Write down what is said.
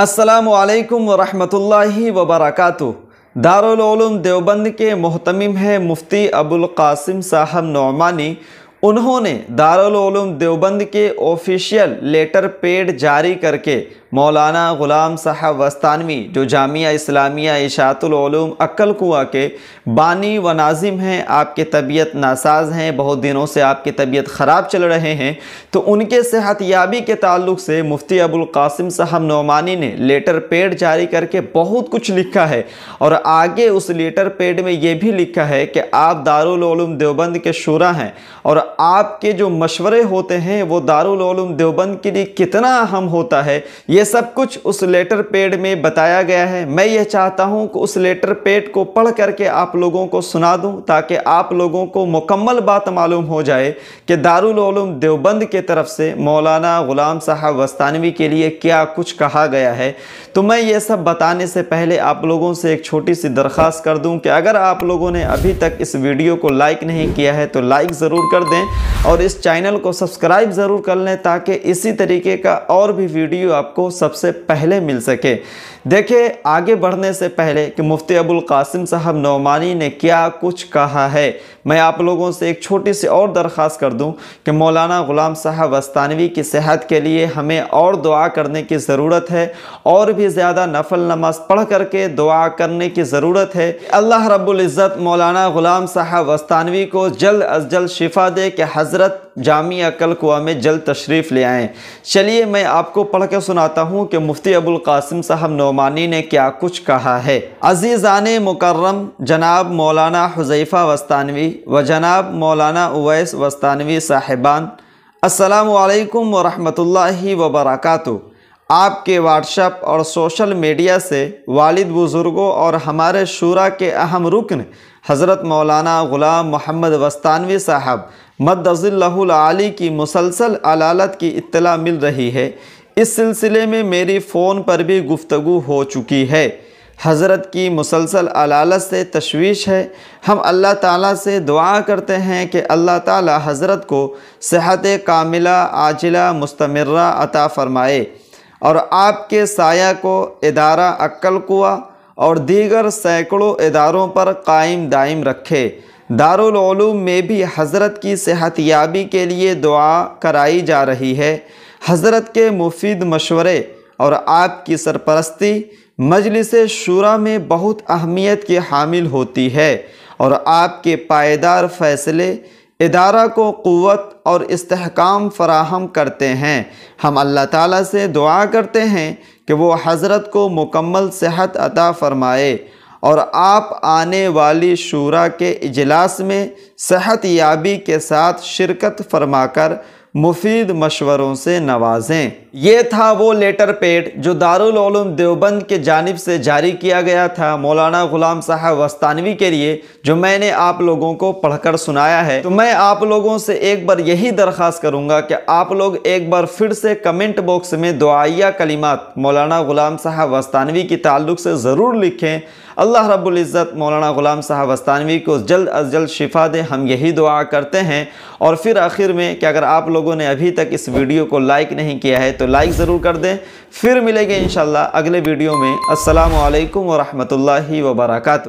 असलकम वरहमतुल्लि वबरक दारुलूम देवबंद के महतमिम हैं मुफ्ती अबुल कासिम साहब नौमानी उन्होंने दारुलूम देवबंद के ऑफिशियल लेटर पेड जारी करके मौलाना ग़ुलाम साहब वस्तानवी जो जामिया इस्लामिया इशातलूम अक्ल कुआ के बानी व नाजिम हैं आपके तबीयत नासाज हैं बहुत दिनों से आपकी तबीयत ख़राब चल रहे हैं तो उनके सेहत याबी के ताल्लुक से मुफ्ती अबुल कासिम साहब नौमानी ने लेटर पेड जारी करके बहुत कुछ लिखा है और आगे उस लेटर पेड में ये भी लिखा है कि आप दारूम देवबंद के शुरा हैं और आपके जो मशवरे होते हैं वो दारूम देवबंद के लिए कितना अहम होता है ये यह सब कुछ उस लेटर पेड में बताया गया है मैं यह चाहता हूं कि उस लेटर पेड को पढ़ करके आप लोगों को सुना दूं ताकि आप लोगों को मुकम्मल बात मालूम हो जाए कि दारुलूम देवबंद के तरफ से मौलाना ग़ुलाम साहब वस्तानवी के लिए क्या कुछ कहा गया है तो मैं ये सब बताने से पहले आप लोगों से एक छोटी सी दरख्वास्त कर दूँ कि अगर आप लोगों ने अभी तक इस वीडियो को लाइक नहीं किया है तो लाइक ज़रूर कर दें और इस चैनल को सब्सक्राइब ज़रूर कर लें ताकि इसी तरीके का और भी वीडियो आपको सबसे पहले मिल सके देखिए आगे बढ़ने से पहले कि मुफ्ती अबुल कासिम साहब नौमानी ने क्या कुछ कहा है मैं आप लोगों से एक छोटी सी और दरख्वास्त कर दूं कि मौलाना ग़ुलाम साहब वस्तानवी की सेहत के लिए हमें और दुआ करने की ज़रूरत है और भी ज़्यादा नफल नमाज पढ़ करके दुआ करने की ज़रूरत है अल्लाह रब्बुल इज़्ज़त मौलाना ग़ुलाम साहब वस्तानवी को जल्द अज जल्द शिफा दे कि हज़रत जामिया कल कुआ में जल्द तशरीफ़ ले आएँ चलिए मैं आपको पढ़ कर सुनाता हूँ कि मुफ्ती अबुल कासिम साहब नोमानी ने क्या कुछ कहा है अजीज़ान मुकर्रम जनाब मौलाना हुजैफ़ा वस्तानवी व जनाब मौलाना उवैस वस्तानवी साहिबान असलकम वरहि वबरकू आपके व्हाट्सएप और सोशल मीडिया से वालिद बुज़ुर्गों और हमारे शूरा के अहम रुकन हज़रत मौलाना ग़ुलाम मोहम्मद वस्तानवी साहब मदजिल्लाली की मुसलसल अलालत की इत्तला मिल रही है इस सिलसिले में मेरी फ़ोन पर भी गुफ्तु हो चुकी है हज़रत की मुसलसल अलालत से तशवीश है हम अल्लाह ताला से दुआ करते हैं कि अल्लाह ताला हज़रत को सेहत कामिला आजिला मुस्तमर्रा अता फ़रमाए और आपके साया को इदारा अक्ल कुआ और दीगर सैकड़ों इदारों पर कायम दायम रखे दारुलूम में भी हज़रत की सेहत याबी के लिए दुआ कराई जा रही है हज़रत के मुफीद मशवरे और आपकी सरपरस्ती मजलिस शुरा में बहुत अहमियत की हामिल होती है और आपके पायदार फ़ैसले इदारा को क़वत और इस्तेहकाम फराहम करते हैं हम अल्लाह ताला से दुआ करते हैं कि वो हज़रत को मुकम्मल सेहत अता फ़रमाए और आप आने वाली शूरा के इजलास में सेहत याबी के साथ शिरकत फरमाकर मुफीद मशवरों से नवाजें यह था वो लेटर पेड जो दारुल देवबंद के जानब से जारी किया गया था मौलाना गुलाम साहब वस्तानवी के लिए जो मैंने आप लोगों को पढ़कर सुनाया है तो मैं आप लोगों से एक बार यही दरख्वास्त करूंगा कि आप लोग एक बार फिर से कमेंट बॉक्स में दुआया कलिमात मौलाना गुलाम साहब वस्तानवी के ताल्लुक से ज़रूर लिखें अल्लाह रबुल्ज़त मौलाना ग़ुलाम साहब वस्तानवी को जल्द अज जल्द शिफा दे हम यही दुआ करते हैं और फिर आखिर में कि अगर आप लोग लोगों ने अभी तक इस वीडियो को लाइक नहीं किया है तो लाइक ज़रूर कर दें फिर मिलेंगे इन अगले वीडियो में असलकम वरहमल वबरकू